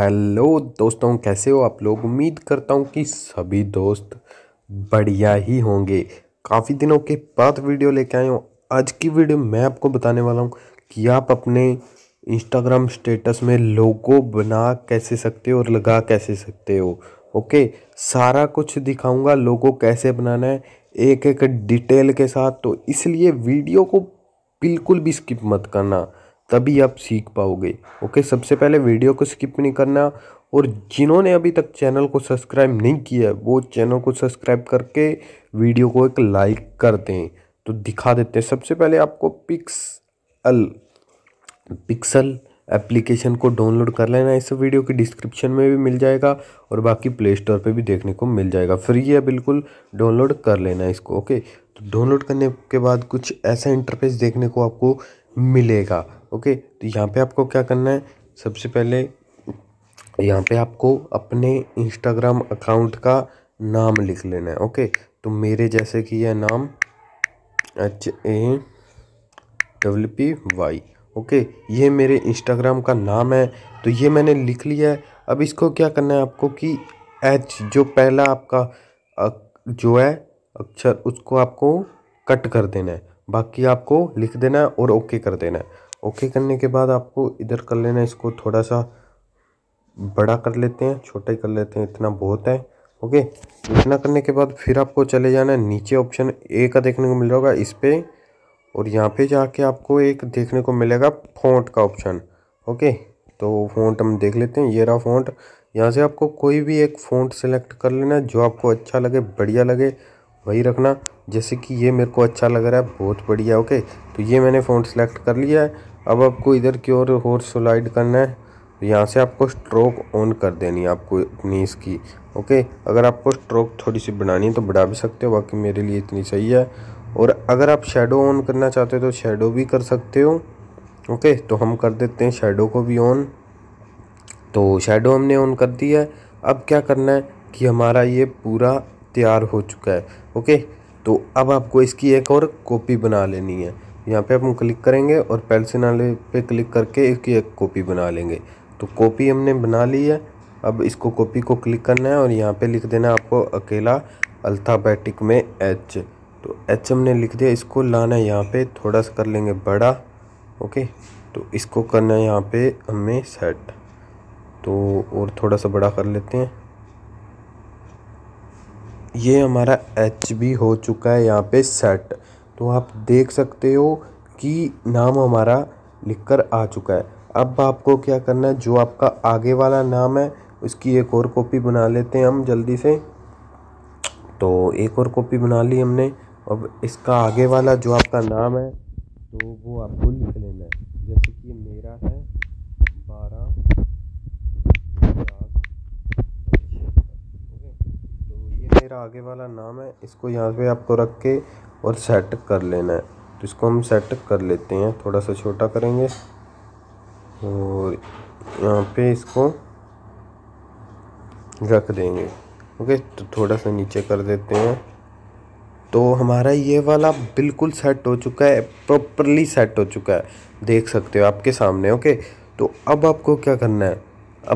hello दोस्तों कैसे हो आप लोग उम्मीद करता हूँ कि सभी दोस्त बढ़िया ही होंगे काफ़ी दिनों के बाद वीडियो लेके आए हो आज की वीडियो मैं आपको बताने वाला हूँ कि आप अपने इंस्टाग्राम स्टेटस में लोगो बना कैसे सकते हो और लगा कैसे सकते हो ओके सारा कुछ दिखाऊंगा लोगो कैसे बनाना है एक एक डिटेल के साथ तो इसलिए वीडियो को बिल्कुल भी स्किप मत करना तभी आप सीख पाओगे ओके सबसे पहले वीडियो को स्किप नहीं करना और जिन्होंने अभी तक चैनल को सब्सक्राइब नहीं किया है वो चैनल को सब्सक्राइब करके वीडियो को एक लाइक कर दें तो दिखा देते हैं सबसे पहले आपको पिक्स अल पिक्सल एप्लीकेशन को डाउनलोड कर लेना इस वीडियो की डिस्क्रिप्शन में भी मिल जाएगा और बाकी प्ले स्टोर पर भी देखने को मिल जाएगा फ्री है बिल्कुल डाउनलोड कर लेना इसको ओके तो डाउनलोड करने के बाद कुछ ऐसा इंटरफेस देखने को आपको मिलेगा ओके तो यहाँ पे आपको क्या करना है सबसे पहले यहाँ पे आपको अपने इंस्टाग्राम अकाउंट का नाम लिख लेना है ओके तो मेरे जैसे कि यह नाम H A W P Y okay ये मेरे इंस्टाग्राम का नाम है तो ये मैंने लिख लिया है अब इसको क्या करना है आपको कि एच जो पहला आपका जो है अक्षर उसको आपको कट कर देना है बाकी आपको लिख देना है और ओके कर देना है ओके करने के बाद आपको इधर कर लेना इसको थोड़ा सा बड़ा कर लेते हैं छोटा ही कर लेते हैं इतना बहुत है ओके इतना करने के बाद फिर आपको चले जाना है नीचे ऑप्शन ए का देखने को मिल रहा होगा इस पर और यहाँ पे जाके आपको एक देखने को मिलेगा फोन का ऑप्शन ओके तो फ़ॉन्ट हम देख लेते हैं ये रहा फ़ॉन्ट यहाँ से आपको कोई भी एक फ़ोन सेलेक्ट कर लेना जो आपको अच्छा लगे बढ़िया लगे वही रखना जैसे कि ये मेरे को अच्छा लग रहा है बहुत बढ़िया ओके तो ये मैंने फ़ोन सेलेक्ट कर लिया है अब आपको इधर की ओर हॉर्स स्लाइड करना है यहाँ से आपको स्ट्रोक ऑन कर देनी है आपको अपनी इसकी ओके अगर आपको स्ट्रोक थोड़ी सी बढ़ानी है तो बढ़ा भी सकते हो बाकी मेरे लिए इतनी सही है और अगर आप शेडो ऑन करना चाहते हो तो शेडो भी कर सकते हो ओके तो हम कर देते हैं शेडो को भी ऑन तो शेडो हमने ऑन कर दिया है अब क्या करना है कि हमारा ये पूरा तैयार हो चुका है ओके तो अब आपको इसकी एक और कॉपी बना लेनी है यहाँ पे हम क्लिक करेंगे और पेंसिल नाले पे क्लिक करके इसकी एक कॉपी बना लेंगे तो कॉपी हमने बना ली है अब इसको कॉपी को क्लिक करना है और यहाँ पे लिख देना है आपको अकेला अल्थाबेटिक में एच तो एच हमने लिख दिया इसको लाना है यहाँ पे थोड़ा सा कर लेंगे बड़ा ओके तो इसको करना है यहाँ पे हमें सेट तो और थोड़ा सा बड़ा कर लेते हैं ये हमारा एच भी हो चुका है यहाँ पे सेट तो आप देख सकते हो कि नाम हमारा लिख कर आ चुका है अब आपको क्या करना है जो आपका आगे वाला नाम है उसकी एक और कॉपी बना लेते हैं हम जल्दी से तो एक और कॉपी बना ली हमने अब इसका आगे वाला जो आपका नाम है तो वो आपको लिख लें मेरा आगे वाला नाम है इसको यहाँ पे आपको रख के और सेट कर लेना है तो इसको हम सेट कर लेते हैं थोड़ा सा छोटा करेंगे और यहाँ पे इसको रख देंगे ओके तो थोड़ा सा नीचे कर देते हैं तो हमारा ये वाला बिल्कुल सेट हो चुका है प्रॉपरली सेट हो चुका है देख सकते हो आपके सामने ओके तो अब आपको क्या करना है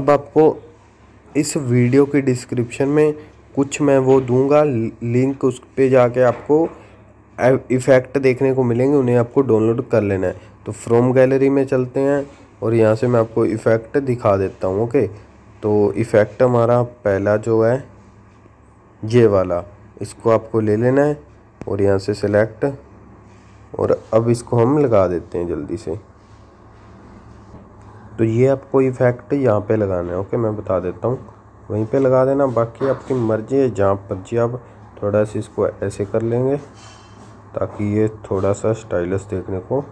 अब आपको इस वीडियो के डिस्क्रिप्शन में कुछ मैं वो दूंगा लिंक उस पर जाके आपको इफ़ेक्ट देखने को मिलेंगे उन्हें आपको डाउनलोड कर लेना है तो फ्रोम गैलरी में चलते हैं और यहाँ से मैं आपको इफ़ेक्ट दिखा देता हूँ ओके तो इफ़ेक्ट हमारा पहला जो है ये वाला इसको आपको ले लेना है और यहाँ से सिलेक्ट और अब इसको हम लगा देते हैं जल्दी से तो ये आपको इफ़ेक्ट यहाँ पे लगाना है ओके मैं बता देता हूँ वहीं पे लगा देना बाकी आपकी मर्ज़ी है जहाँ जी आप थोड़ा सा इसको ऐसे कर लेंगे ताकि ये थोड़ा सा स्टाइलस देखने को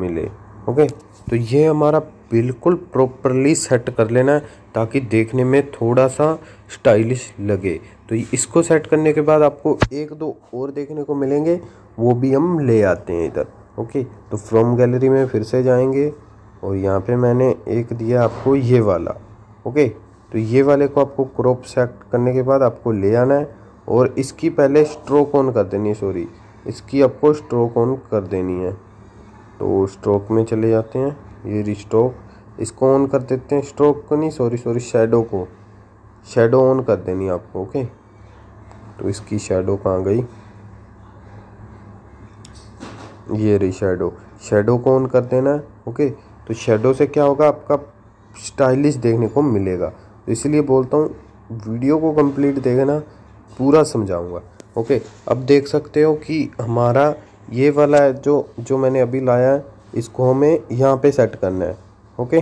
मिले ओके तो ये हमारा बिल्कुल प्रॉपरली सेट कर लेना है ताकि देखने में थोड़ा सा स्टाइलिश लगे तो इसको सेट करने के बाद आपको एक दो और देखने को मिलेंगे वो भी हम ले आते हैं इधर ओके तो फ्रॉम गैलरी में फिर से जाएंगे और यहाँ पे मैंने एक दिया आपको ये वाला ओके तो ये वाले को आपको क्रॉप सेलेक्ट करने के बाद आपको ले आना है और इसकी पहले स्ट्रोक ऑन कर देनी है सॉरी इसकी आपको स्ट्रोक ऑन कर देनी है तो स्ट्रोक में चले जाते हैं ये रिस्ट्रोक इसको ऑन कर देते हैं स्ट्रोक को नहीं सॉरी सॉरी शेडो को शेडो ऑन कर देनी है आपको ओके तो इसकी शेडो कहाँ गई ये रही शेडो शेडो को ऑन कर देना है ओके तो शेडो से क्या होगा आपका स्टाइलिश देखने को मिलेगा तो इसलिए बोलता हूँ वीडियो को कंप्लीट देखना पूरा समझाऊंगा ओके अब देख सकते हो कि हमारा ये वाला है जो जो मैंने अभी लाया है इसको हमें यहाँ पे सेट करना है ओके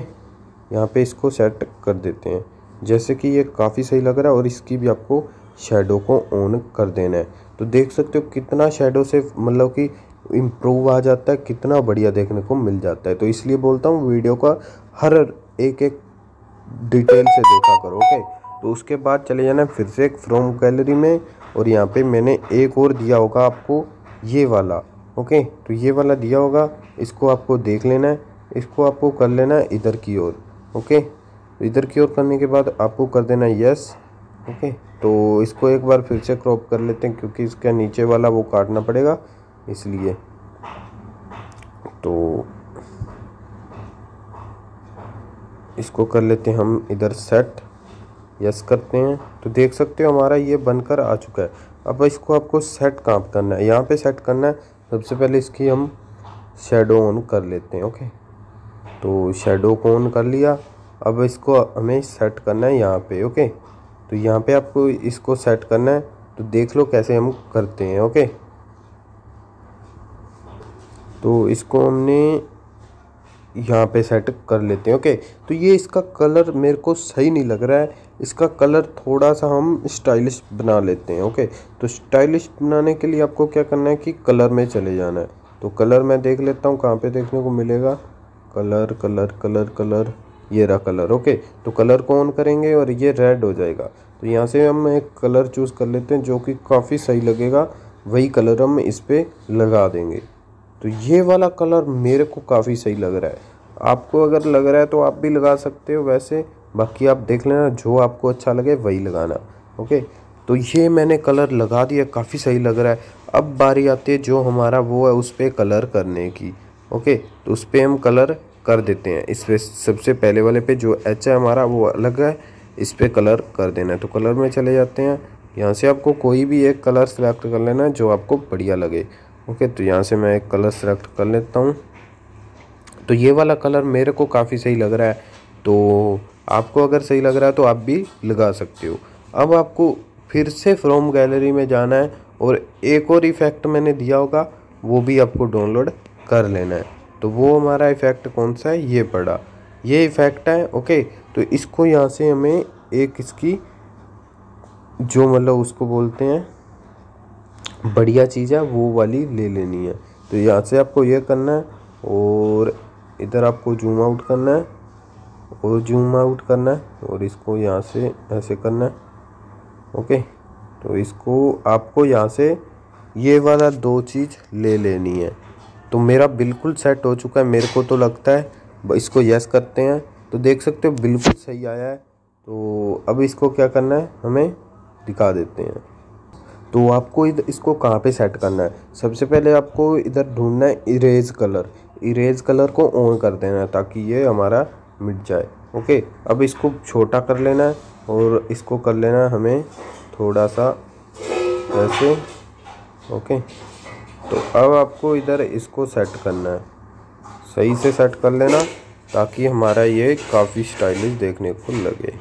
यहाँ पे इसको सेट कर देते हैं जैसे कि ये काफ़ी सही लग रहा है और इसकी भी आपको शेडो को ऑन कर देना है तो देख सकते हो कितना शेडो से मतलब कि इम्प्रूव आ जाता है कितना बढ़िया देखने को मिल जाता है तो इसलिए बोलता हूँ वीडियो का हर एक एक डिटेल से देखा करो ओके तो उसके बाद चले जाना फिर से फ्रॉम गैलरी में और यहाँ पे मैंने एक और दिया होगा आपको ये वाला ओके तो ये वाला दिया होगा इसको आपको देख लेना है इसको आपको कर लेना है इधर की ओर ओके तो इधर की ओर करने के बाद आपको कर देना यस ओके तो इसको एक बार फिर से क्रॉप कर लेते हैं क्योंकि इसका नीचे वाला वो काटना पड़ेगा इसलिए तो इसको कर लेते हैं हम इधर सेट यस करते हैं तो देख सकते हो हमारा ये बनकर आ चुका है अब इसको आपको सेट कहाँ करना है यहाँ पे सेट करना है सबसे पहले इसकी हम शेडो ऑन कर लेते हैं ओके तो शेडो को ऑन कर लिया अब इसको हमें सेट करना है यहाँ पे ओके तो यहाँ पे आपको इसको सेट करना है तो देख लो कैसे हम करते हैं ओके तो इसको हमने यहाँ पे सेट कर लेते हैं ओके तो ये इसका कलर मेरे को सही नहीं लग रहा है इसका कलर थोड़ा सा हम स्टाइलिश बना लेते हैं ओके तो स्टाइलिश बनाने के लिए आपको क्या करना है कि कलर में चले जाना है तो कलर मैं देख लेता हूँ कहाँ पे देखने को मिलेगा कलर कलर कलर कलर ये रहा कलर ओके तो कलर को ऑन करेंगे और ये रेड हो जाएगा तो यहाँ से हम एक कलर चूज़ कर लेते हैं जो कि काफ़ी सही लगेगा वही कलर हम इस पर लगा देंगे तो ये वाला कलर मेरे को काफ़ी सही लग रहा है आपको अगर लग रहा है तो आप भी लगा सकते हो वैसे बाकी आप देख लेना जो आपको अच्छा लगे वही लगाना ओके तो ये मैंने कलर लगा दिया काफ़ी सही लग रहा है अब बारी आती है जो हमारा वो है उस पर कलर करने की ओके तो उस पर हम कलर कर देते हैं इस पर सबसे पहले वाले पे जो एच है हमारा वो अलग है इस पर कलर कर देना है तो कलर में चले जाते हैं यहाँ से आपको कोई भी एक कलर सेलेक्ट कर लेना है जो आपको बढ़िया लगे ओके तो यहाँ से मैं एक कलर सेलेक्ट कर लेता हूँ तो ये वाला कलर मेरे को काफ़ी सही लग रहा है तो आपको अगर सही लग रहा है तो आप भी लगा सकते हो अब आपको फिर से फ्रॉम गैलरी में जाना है और एक और इफ़ेक्ट मैंने दिया होगा वो भी आपको डाउनलोड कर लेना है तो वो हमारा इफ़ेक्ट कौन सा है ये पड़ा ये इफ़ेक्ट है ओके तो इसको यहाँ से हमें एक इसकी जो मतलब उसको बोलते हैं बढ़िया चीज़ है वो वाली ले लेनी है तो यहाँ से आपको ये करना है और इधर आपको जूम आउट करना है और जूम आउट करना है और इसको यहाँ से ऐसे करना है ओके तो इसको आपको यहाँ से ये वाला दो चीज़ ले लेनी है तो मेरा बिल्कुल सेट हो चुका है मेरे को तो लगता है इसको यस करते हैं तो देख सकते हो बिल्कुल सही आया है तो अब इसको क्या करना है हमें दिखा देते हैं तो आपको इसको कहाँ पे सेट करना है सबसे पहले आपको इधर ढूंढना है इरेज कलर इरेज कलर को ऑन कर देना है ताकि ये हमारा मिट जाए ओके अब इसको छोटा कर लेना है और इसको कर लेना है हमें थोड़ा सा ऐसे ओके तो अब आपको इधर इसको सेट करना है सही से सेट कर लेना ताकि हमारा ये काफ़ी स्टाइलिश देखने को लगे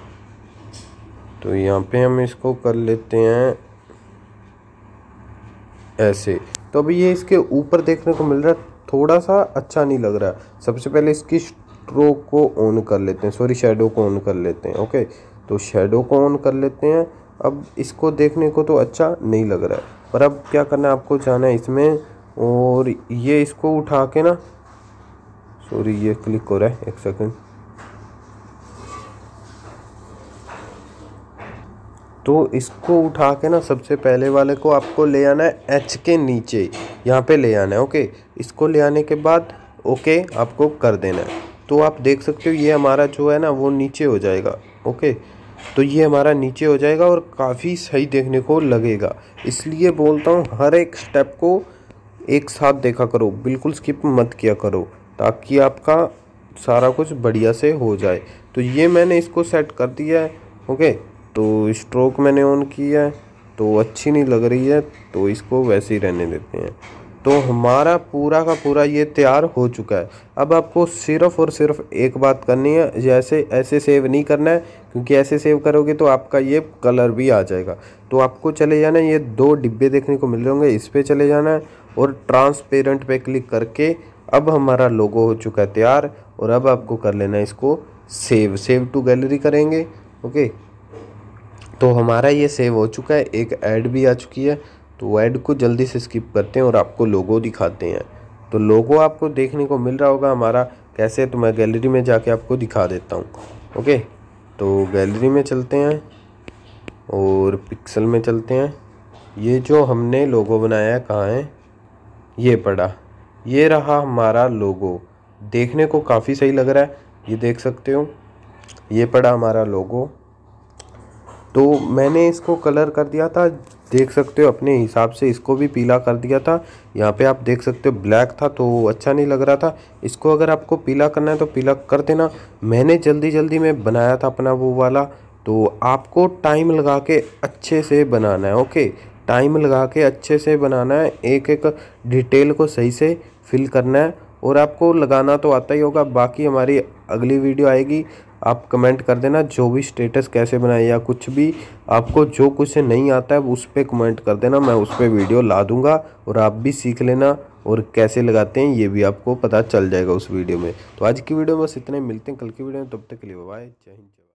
तो यहाँ पे हम इसको कर लेते हैं ऐसे तो अभी ये इसके ऊपर देखने को मिल रहा है थोड़ा सा अच्छा नहीं लग रहा सबसे पहले इसकी स्ट्रोक को ऑन कर लेते हैं सॉरी शेडो को ऑन कर लेते हैं ओके तो शेडो को ऑन कर लेते हैं अब इसको देखने को तो अच्छा नहीं लग रहा है पर अब क्या करना है आपको जाना है इसमें और ये इसको उठा के ना सॉरी ये क्लिक हो रहा है एक सेकंड तो इसको उठा के ना सबसे पहले वाले को आपको ले आना है एच के नीचे यहाँ पे ले आना है ओके इसको ले आने के बाद ओके आपको कर देना है तो आप देख सकते हो ये हमारा जो है ना वो नीचे हो जाएगा ओके तो ये हमारा नीचे हो जाएगा और काफ़ी सही देखने को लगेगा इसलिए बोलता हूँ हर एक स्टेप को एक साथ देखा करो बिल्कुल स्किप मत किया करो ताकि आपका सारा कुछ बढ़िया से हो जाए तो ये मैंने इसको सेट कर दिया है ओके तो स्ट्रोक मैंने ऑन किया है तो अच्छी नहीं लग रही है तो इसको वैसे ही रहने देते हैं तो हमारा पूरा का पूरा ये तैयार हो चुका है अब आपको सिर्फ और सिर्फ एक बात करनी है जैसे ऐसे सेव नहीं करना है क्योंकि ऐसे सेव करोगे तो आपका ये कलर भी आ जाएगा तो आपको चले जाना है ये दो डिब्बे देखने को मिल रहे होंगे इस पर चले जाना है और ट्रांसपेरेंट पे क्लिक करके अब हमारा लोगो हो चुका है तैयार और अब आपको कर लेना है इसको सेव सेव टू गैलरी करेंगे ओके तो हमारा ये सेव हो चुका है एक ऐड भी आ चुकी है तो ऐड को जल्दी से स्किप करते हैं और आपको लोगो दिखाते हैं तो लोगो आपको देखने को मिल रहा होगा हमारा कैसे तो मैं गैलरी में जाके आपको दिखा देता हूँ ओके तो गैलरी में चलते हैं और पिक्सल में चलते हैं ये जो हमने लोगो बनाया कहाँ है ये पड़ा ये रहा हमारा लोगो देखने को काफ़ी सही लग रहा है ये देख सकते हो ये पड़ा हमारा लोगो तो मैंने इसको कलर कर दिया था देख सकते हो अपने हिसाब से इसको भी पीला कर दिया था यहाँ पे आप देख सकते हो ब्लैक था तो अच्छा नहीं लग रहा था इसको अगर आपको पीला करना है तो पीला कर देना मैंने जल्दी जल्दी में बनाया था अपना वो वाला तो आपको टाइम लगा के अच्छे से बनाना है ओके टाइम लगा के अच्छे से बनाना है एक एक डिटेल को सही से फिल करना है और आपको लगाना तो आता ही होगा बाकी हमारी अगली वीडियो आएगी आप कमेंट कर देना जो भी स्टेटस कैसे बनाए या कुछ भी आपको जो कुछ नहीं आता है उस पर कमेंट कर देना मैं उस पर वीडियो ला दूँगा और आप भी सीख लेना और कैसे लगाते हैं ये भी आपको पता चल जाएगा उस वीडियो में तो आज की वीडियो में बस इतने मिलते हैं कल की वीडियो में तब तक के लिए बाय जय हिंद